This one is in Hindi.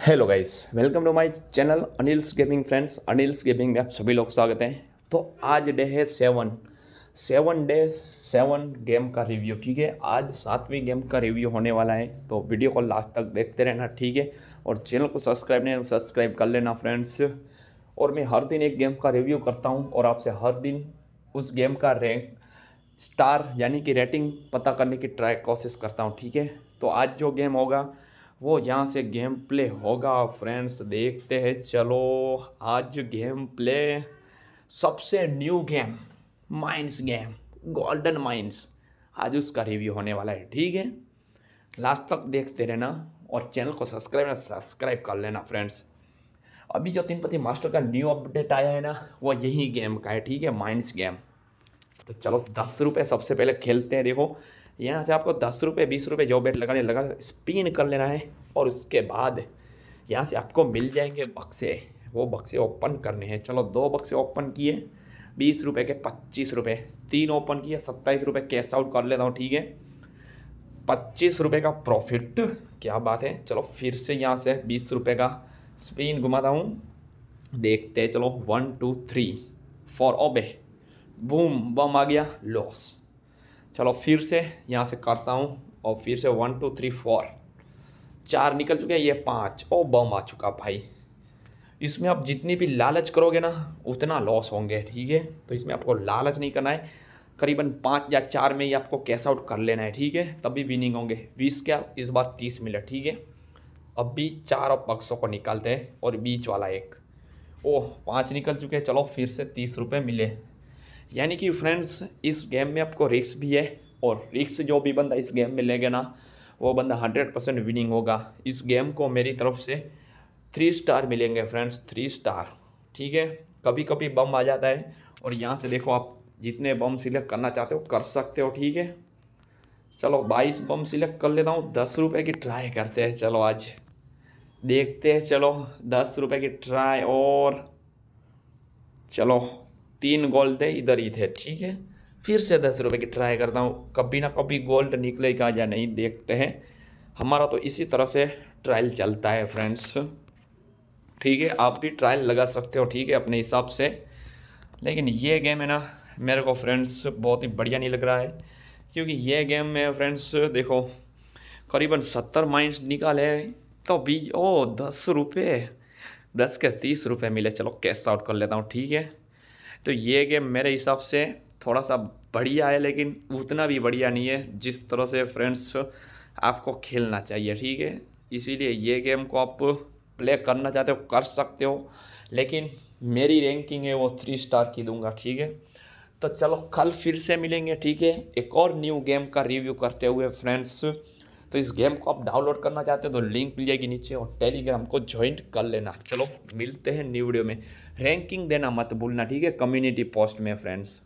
hello guys welcome to my channel Anil's gaming friends Anil's gaming में आप सभी लोग स्वागत हैं तो आज डे है seven seven day seven game का रिव्यू ठीक है आज सातवीं गेम का रिव्यू होने वाला है तो वीडियो को लास्ट तक देखते रहना ठीक है और चैनल को सब्सक्राइब नहीं सब्सक्राइब तो कर लेना फ्रेंड्स और मैं हर दिन एक गेम का रिव्यू करता हूँ और आपसे हर दिन उस गेम का रैंक स्टार यानी कि रेटिंग पता करने की ट्राई कोशिश करता हूँ ठीक है तो आज जो गेम होगा वो यहाँ से गेम प्ले होगा फ्रेंड्स देखते हैं चलो आज गेम प्ले सबसे new game mines game golden mines आज उसका रिव्यू होने वाला है ठीक है लास्ट तक देखते रहना और चैनल को सब्सक्राइब ना सब्सक्राइब कर लेना फ्रेंड्स अभी जो पति मास्टर का न्यू अपडेट आया है ना वो यही गेम का है ठीक है माइंस गेम तो चलो दस रुपये सबसे पहले खेलते हैं देखो यहाँ से आपको दस रुपये बीस रुपये जो बेट लगाने लगा स्पिन कर लेना है और उसके बाद यहाँ से आपको मिल जाएंगे बक्से वो बक्से ओपन करने हैं चलो दो बक्से ओपन किए बीस रुपये के पच्चीस रुपये तीन ओपन किए सत्ताईस रुपये कैश आउट कर लेता हूँ ठीक है पच्चीस रुपये का प्रॉफिट क्या बात है चलो फिर से यहाँ से बीस रुपये का स्पिन घुमाता हूँ देखते चलो वन टू थ्री फॉर ओबे बूम बम आ गया लॉस चलो फिर से यहाँ से करता हूँ और फिर से वन टू थ्री फोर चार निकल चुके हैं ये पाँच ओ बम आ चुका भाई इसमें आप जितनी भी लालच करोगे ना उतना लॉस होंगे ठीक है तो इसमें आपको लालच नहीं करना है करीबन पाँच या चार में ही आपको कैश आउट कर लेना है ठीक है तब भी विनिंग होंगे बीस क्या इस बार तीस मिले ठीक है अब भी चार पक्षों को निकालते हैं और बीच वाला एक ओह पाँच निकल चुके हैं चलो फिर से तीस रुपये मिले यानी कि फ्रेंड्स इस गेम में आपको रिक्स भी है और रिक्स जो भी बंदा इस गेम में लेगा ना वो बंदा हंड्रेड परसेंट विनिंग होगा इस गेम को मेरी तरफ से थ्री स्टार मिलेंगे फ्रेंड्स थ्री स्टार ठीक है कभी कभी बम आ जाता है और यहाँ से देखो आप जितने बम सिलेक्ट करना चाहते हो कर सकते हो ठीक है चलो बाईस बम सिलेक्ट कर लेता हूँ दस रुपये की ट्राई करते हैं चलो आज देखते हैं चलो दस रुपये की ट्राई और चलो तीन गोल्ड थे इधर ही थे ठीक है फिर से दस रुपये की ट्राई करता हूँ कभी ना कभी गोल्ड निकलेगा या नहीं देखते हैं हमारा तो इसी तरह से ट्रायल चलता है फ्रेंड्स ठीक है आप भी ट्रायल लगा सकते हो ठीक है अपने हिसाब से लेकिन ये गेम है ना मेरे को फ्रेंड्स बहुत ही बढ़िया नहीं लग रहा है क्योंकि ये गेम में फ्रेंड्स देखो करीबन सत्तर माइंस निकाले तो भी ओ दस रुपये दस के तीस रुपये मिले चलो कैश आउट कर लेता हूँ ठीक है तो ये गेम मेरे हिसाब से थोड़ा सा बढ़िया है लेकिन उतना भी बढ़िया नहीं है जिस तरह से फ्रेंड्स आपको खेलना चाहिए ठीक है इसीलिए ये गेम को आप प्ले करना चाहते हो कर सकते हो लेकिन मेरी रैंकिंग है वो थ्री स्टार की दूंगा ठीक है तो चलो कल फिर से मिलेंगे ठीक है एक और न्यू गेम का रिव्यू करते हुए फ्रेंड्स तो इस गेम को आप डाउनलोड करना चाहते हैं तो लिंक मिल जाएगी नीचे और टेलीग्राम को ज्वाइन कर लेना चलो मिलते हैं न्यू वीडियो में रैंकिंग देना मत भूलना ठीक है कम्युनिटी पोस्ट में फ्रेंड्स